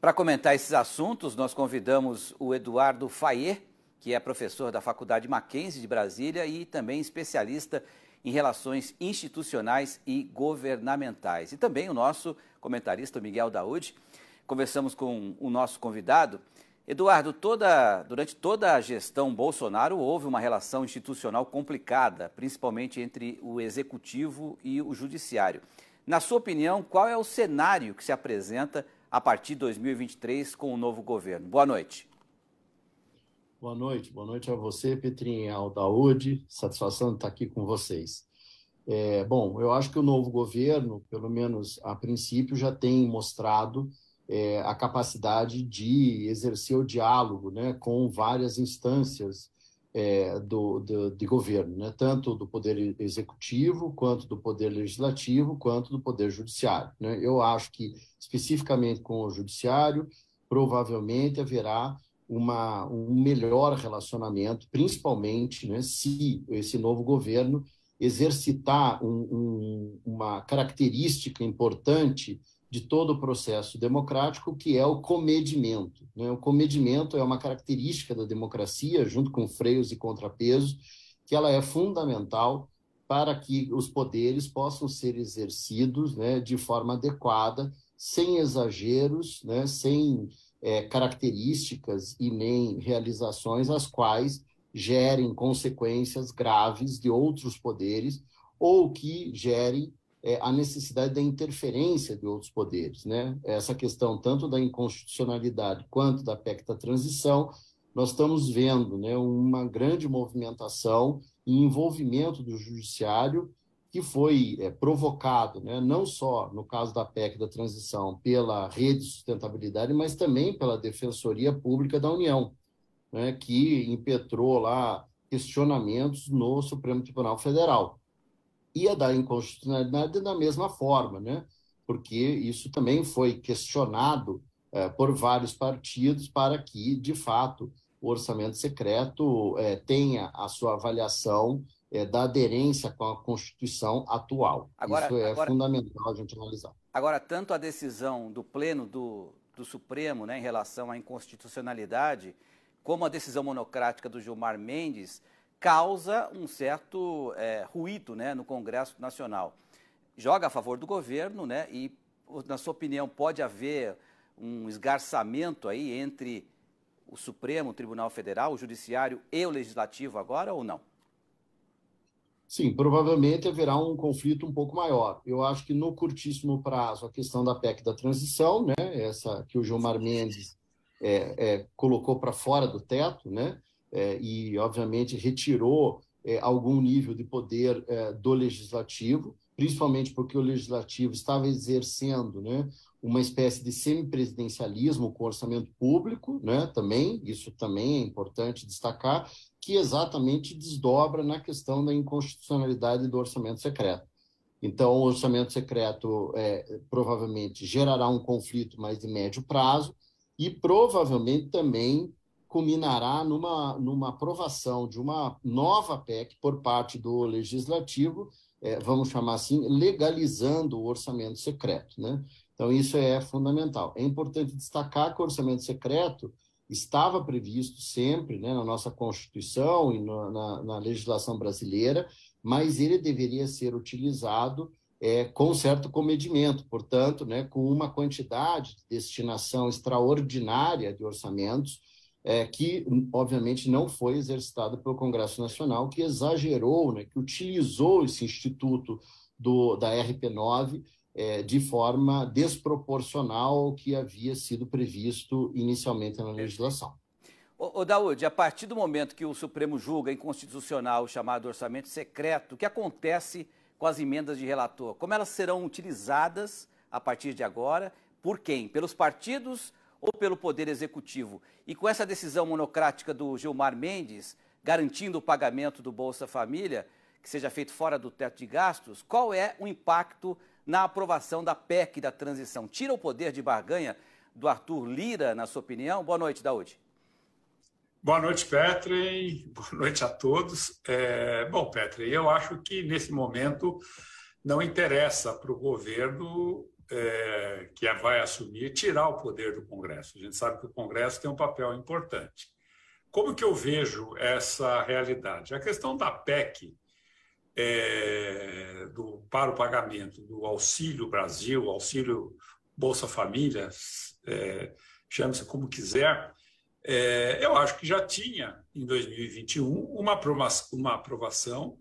Para comentar esses assuntos, nós convidamos o Eduardo Faier, que é professor da Faculdade Mackenzie de Brasília e também especialista em relações institucionais e governamentais. E também o nosso comentarista Miguel Daúde. Conversamos com o nosso convidado. Eduardo, toda, durante toda a gestão Bolsonaro houve uma relação institucional complicada, principalmente entre o executivo e o judiciário. Na sua opinião, qual é o cenário que se apresenta a partir de 2023 com o novo governo. Boa noite. Boa noite, boa noite a você, Petrinha, ao Daúde. Satisfação estar aqui com vocês. É, bom, eu acho que o novo governo, pelo menos a princípio, já tem mostrado é, a capacidade de exercer o diálogo né, com várias instâncias é, do, do, de governo, né? tanto do poder executivo, quanto do poder legislativo, quanto do poder judiciário. Né? Eu acho que, especificamente com o judiciário, provavelmente haverá uma, um melhor relacionamento, principalmente né, se esse novo governo exercitar um, um, uma característica importante de todo o processo democrático, que é o comedimento. Né? O comedimento é uma característica da democracia, junto com freios e contrapesos, que ela é fundamental para que os poderes possam ser exercidos né, de forma adequada, sem exageros, né, sem é, características e nem realizações as quais gerem consequências graves de outros poderes ou que gerem é, a necessidade da interferência de outros poderes. Né? Essa questão tanto da inconstitucionalidade quanto da PEC da transição, nós estamos vendo né, uma grande movimentação e envolvimento do judiciário que foi é, provocado, né, não só no caso da PEC da transição pela rede de sustentabilidade, mas também pela Defensoria Pública da União, né, que impetrou lá questionamentos no Supremo Tribunal Federal ia dar inconstitucionalidade da mesma forma, né? porque isso também foi questionado é, por vários partidos para que, de fato, o orçamento secreto é, tenha a sua avaliação é, da aderência com a Constituição atual. Agora, isso é agora, fundamental a gente analisar. Agora, tanto a decisão do Pleno do, do Supremo né, em relação à inconstitucionalidade, como a decisão monocrática do Gilmar Mendes causa um certo é, ruído né, no Congresso Nacional. Joga a favor do governo, né, e, na sua opinião, pode haver um esgarçamento aí entre o Supremo, o Tribunal Federal, o Judiciário e o Legislativo agora ou não? Sim, provavelmente haverá um conflito um pouco maior. Eu acho que no curtíssimo prazo, a questão da PEC da transição, né, essa que o Gilmar Mendes é, é, colocou para fora do teto, né, é, e, obviamente, retirou é, algum nível de poder é, do legislativo, principalmente porque o legislativo estava exercendo né, uma espécie de semipresidencialismo com orçamento público, né, também, isso também é importante destacar, que exatamente desdobra na questão da inconstitucionalidade do orçamento secreto. Então, o orçamento secreto é, provavelmente gerará um conflito mais de médio prazo e provavelmente também culminará numa, numa aprovação de uma nova PEC por parte do legislativo, é, vamos chamar assim, legalizando o orçamento secreto. Né? Então, isso é fundamental. É importante destacar que o orçamento secreto estava previsto sempre né, na nossa Constituição e no, na, na, legislação brasileira, mas ele deveria ser utilizado é, com certo comedimento, portanto, né, com uma quantidade de destinação extraordinária de orçamentos é, que obviamente não foi exercitado pelo Congresso Nacional, que exagerou, né, que utilizou esse instituto do, da RP9 é, de forma desproporcional ao que havia sido previsto inicialmente na legislação. O Daúde, a partir do momento que o Supremo julga inconstitucional o chamado orçamento secreto, o que acontece com as emendas de relator? Como elas serão utilizadas a partir de agora? Por quem? Pelos partidos ou pelo Poder Executivo. E com essa decisão monocrática do Gilmar Mendes, garantindo o pagamento do Bolsa Família, que seja feito fora do teto de gastos, qual é o impacto na aprovação da PEC da transição? Tira o poder de barganha do Arthur Lira, na sua opinião? Boa noite, Daúde. Boa noite, Petri. Boa noite a todos. É... Bom, Petri, eu acho que nesse momento não interessa para o governo é, que vai assumir é tirar o poder do Congresso. A gente sabe que o Congresso tem um papel importante. Como que eu vejo essa realidade? A questão da PEC é, do, para o pagamento do Auxílio Brasil, Auxílio Bolsa Família, é, se como quiser, é, eu acho que já tinha, em 2021, uma aprovação, uma aprovação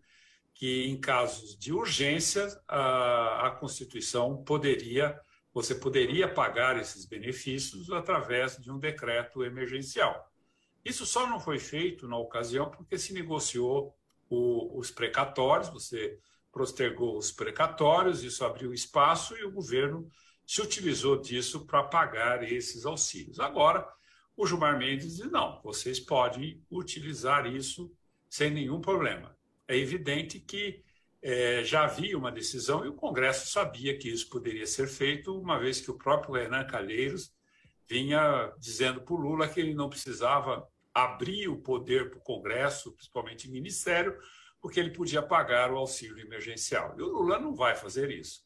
que em casos de urgência a, a Constituição poderia você poderia pagar esses benefícios através de um decreto emergencial. Isso só não foi feito na ocasião porque se negociou o, os precatórios, você prostergou os precatórios, isso abriu espaço e o governo se utilizou disso para pagar esses auxílios. Agora, o Gilmar Mendes diz: não, vocês podem utilizar isso sem nenhum problema é evidente que é, já havia uma decisão e o Congresso sabia que isso poderia ser feito, uma vez que o próprio Hernán Calheiros vinha dizendo para o Lula que ele não precisava abrir o poder para o Congresso, principalmente o Ministério, porque ele podia pagar o auxílio emergencial. E o Lula não vai fazer isso.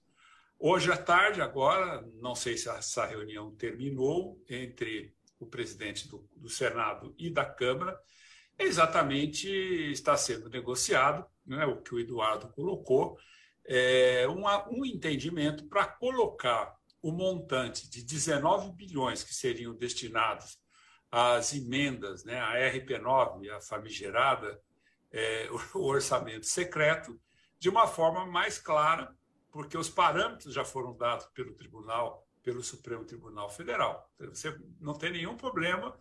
Hoje à tarde, agora, não sei se essa reunião terminou entre o presidente do, do Senado e da Câmara, exatamente está sendo negociado, né, o que o Eduardo colocou, é, uma, um entendimento para colocar o montante de 19 bilhões que seriam destinados às emendas, né, a RP9, a famigerada, é, o orçamento secreto, de uma forma mais clara, porque os parâmetros já foram dados pelo Tribunal, pelo Supremo Tribunal Federal. Então, você não tem nenhum problema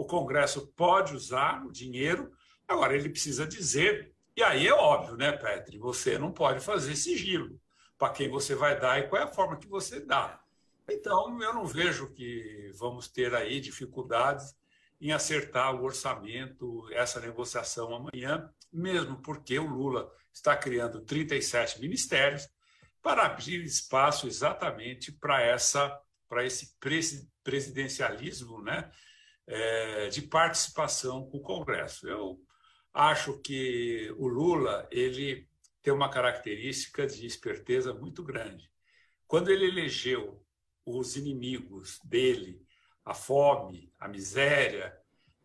o Congresso pode usar o dinheiro, agora ele precisa dizer. E aí é óbvio, né, Petri? Você não pode fazer sigilo para quem você vai dar e qual é a forma que você dá. Então, eu não vejo que vamos ter aí dificuldades em acertar o orçamento, essa negociação amanhã, mesmo porque o Lula está criando 37 ministérios para abrir espaço exatamente para essa para esse presidencialismo, né, é, de participação com o Congresso. Eu acho que o Lula ele tem uma característica de esperteza muito grande. Quando ele elegeu os inimigos dele, a fome, a miséria,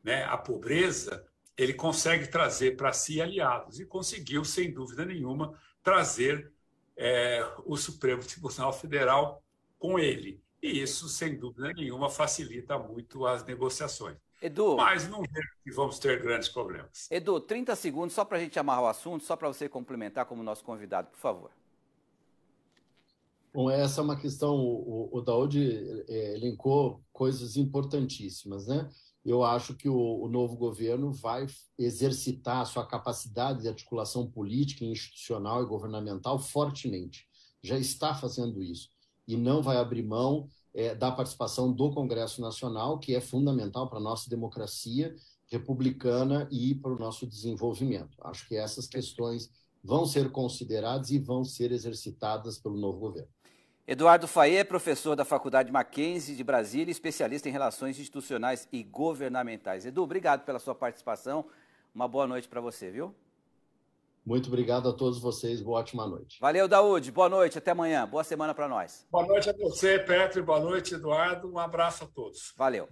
né, a pobreza, ele consegue trazer para si aliados e conseguiu, sem dúvida nenhuma, trazer é, o Supremo Tribunal Federal com ele. E isso, sem dúvida nenhuma, facilita muito as negociações. Edu, Mas não vejo é que vamos ter grandes problemas. Edu, 30 segundos só para a gente amarrar o assunto, só para você complementar como nosso convidado, por favor. Bom, essa é uma questão, o, o é, elencou coisas importantíssimas, né? Eu acho que o, o novo governo vai exercitar a sua capacidade de articulação política, institucional e governamental fortemente. Já está fazendo isso e não vai abrir mão é, da participação do Congresso Nacional, que é fundamental para a nossa democracia republicana e para o nosso desenvolvimento. Acho que essas questões vão ser consideradas e vão ser exercitadas pelo novo governo. Eduardo Faye é professor da Faculdade Mackenzie de Brasília, especialista em relações institucionais e governamentais. Edu, obrigado pela sua participação. Uma boa noite para você, viu? Muito obrigado a todos vocês. Boa ótima noite. Valeu, Daúde. Boa noite. Até amanhã. Boa semana para nós. Boa noite a você, Petro. Boa noite, Eduardo. Um abraço a todos. Valeu.